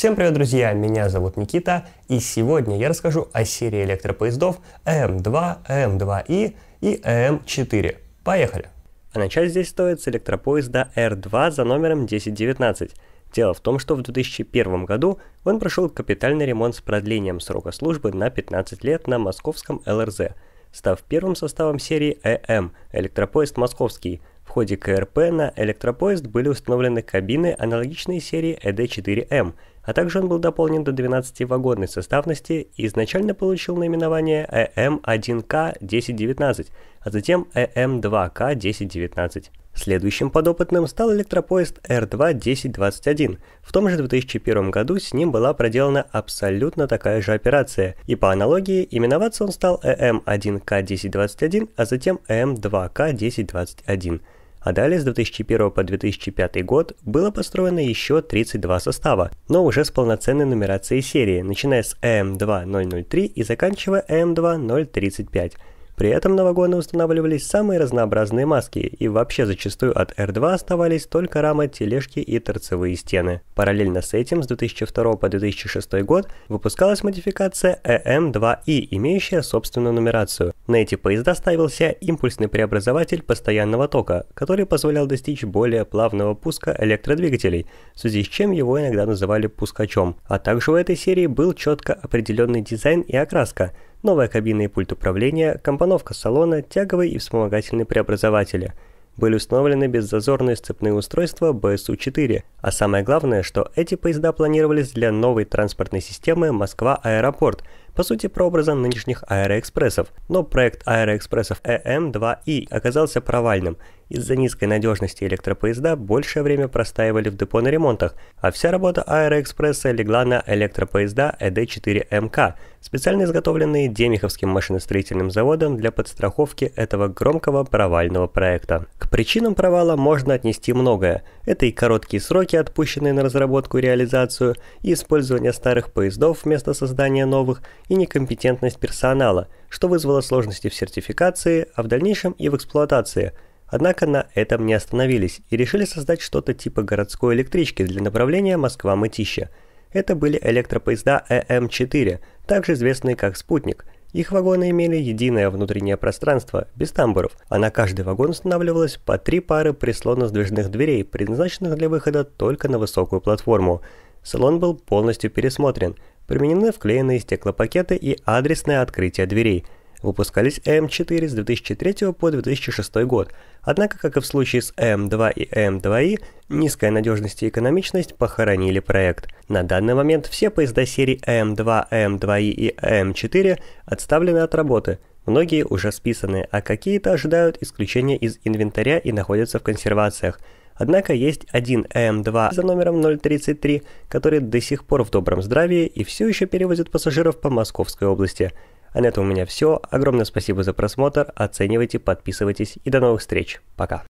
Всем привет, друзья! Меня зовут Никита, и сегодня я расскажу о серии электропоездов м 2 м 2 и и м 4 Поехали! А начать здесь стоит с электропоезда R2 за номером 1019. Дело в том, что в 2001 году он прошел капитальный ремонт с продлением срока службы на 15 лет на московском ЛРЗ, став первым составом серии э ЭМ «Электропоезд Московский», в ходе КРП на электропоезд были установлены кабины аналогичной серии эд 4 м а также он был дополнен до 12-вагонной составности и изначально получил наименование ЭМ-1К-1019, а затем ЭМ-2К-1019. Следующим подопытным стал электропоезд Р-2-1021. В том же 2001 году с ним была проделана абсолютно такая же операция, и по аналогии именоваться он стал ЭМ-1К-1021, а затем ЭМ-2К-1021 а далее с 2001 по 2005 год было построено еще 32 состава, но уже с полноценной нумерацией серии, начиная с AM2003 и заканчивая AM2035. При этом на вагоны устанавливались самые разнообразные маски, и вообще зачастую от R2 оставались только рама, тележки и торцевые стены. Параллельно с этим с 2002 по 2006 год выпускалась модификация EM2i, e, имеющая собственную нумерацию. На эти поезда ставился импульсный преобразователь постоянного тока, который позволял достичь более плавного пуска электродвигателей, в связи с чем его иногда называли пускачом. А также у этой серии был четко определенный дизайн и окраска – Новая кабина и пульт управления, компоновка салона, тяговый и вспомогательный преобразователи. Были установлены беззазорные сцепные устройства БСУ-4, а самое главное, что эти поезда планировались для новой транспортной системы Москва-Аэропорт, по сути прообразом нынешних аэроэкспрессов, но проект аэроэкспрессов эм 2 и оказался провальным – из-за низкой надежности электропоезда большее время простаивали в депо на ремонтах, а вся работа Аэроэкспресса легла на электропоезда ЭД-4МК, специально изготовленные Демиховским машиностроительным заводом для подстраховки этого громкого провального проекта. К причинам провала можно отнести многое. Это и короткие сроки, отпущенные на разработку и реализацию, и использование старых поездов вместо создания новых, и некомпетентность персонала, что вызвало сложности в сертификации, а в дальнейшем и в эксплуатации – Однако на этом не остановились и решили создать что-то типа городской электрички для направления Москва-Мытища. Это были электропоезда э ЭМ-4, также известные как «Спутник». Их вагоны имели единое внутреннее пространство, без тамбуров, а на каждый вагон устанавливалось по три пары прислонно-сдвижных дверей, предназначенных для выхода только на высокую платформу. Салон был полностью пересмотрен, применены вклеенные стеклопакеты и адресное открытие дверей – Выпускались М4 с 2003 по 2006 год, однако, как и в случае с М2 и М2И, низкая надежность и экономичность похоронили проект. На данный момент все поезда серии М2, М2И и М4 отставлены от работы, многие уже списаны, а какие-то ожидают исключения из инвентаря и находятся в консервациях. Однако есть один м 2 за номером 033, который до сих пор в добром здравии и все еще перевозит пассажиров по Московской области. А на этом у меня все. Огромное спасибо за просмотр. Оценивайте, подписывайтесь и до новых встреч. Пока.